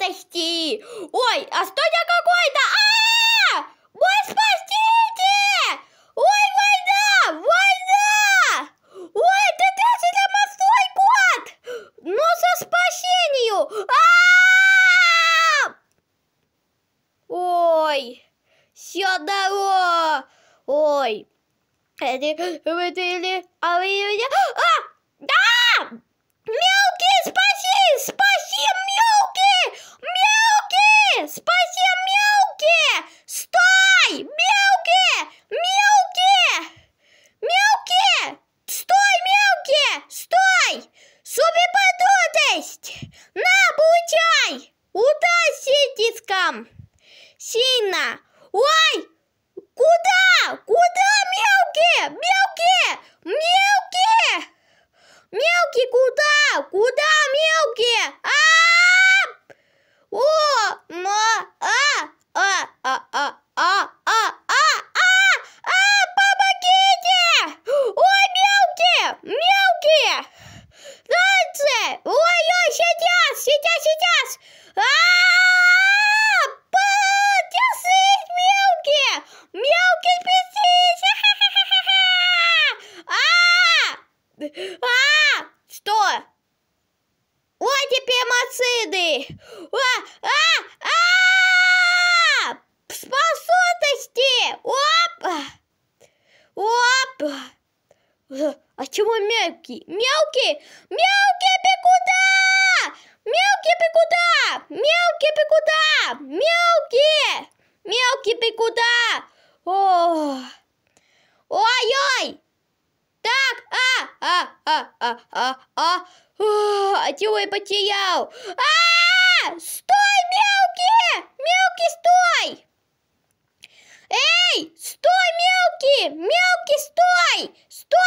святости. Ой, а что я какой-то? А, -а, а! Ой, спасите! Ой, война! Война! Ой, ты даже домовской кот! Но со спасению! А! Ой, сюда! Ой, это вы или а вы меня? А! Да! Мелкий, спаси! Ідіть на бучай удасітіскам. Сильно. Ой, куда? Куда, мелкие? Мелкие! А! Что? Вот теперь моциды! А! А! А! Способности! Опа, опа. А чего мелкий? Мелкий! Мелкий пекуда! Мелкий пекуда! Мелкий пекуда! Мелкий! Мелкий пекуда! О! Ой, а, а, а, а, а, а, чего я потерял? А, стой, мелкий, мелкий, стой! Эй, стой, мелкий, мелкий, стой, стой,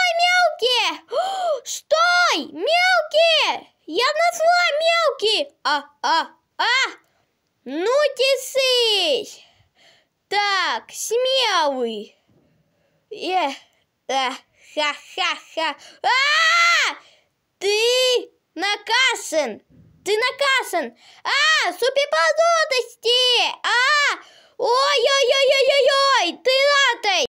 мелкий, стой, мелкий, я нашла мелкий, а, а, а, ну ты так, смелый, э, э. Ха-ха-ха. А! Ты наказан! Ты наказан! А, супер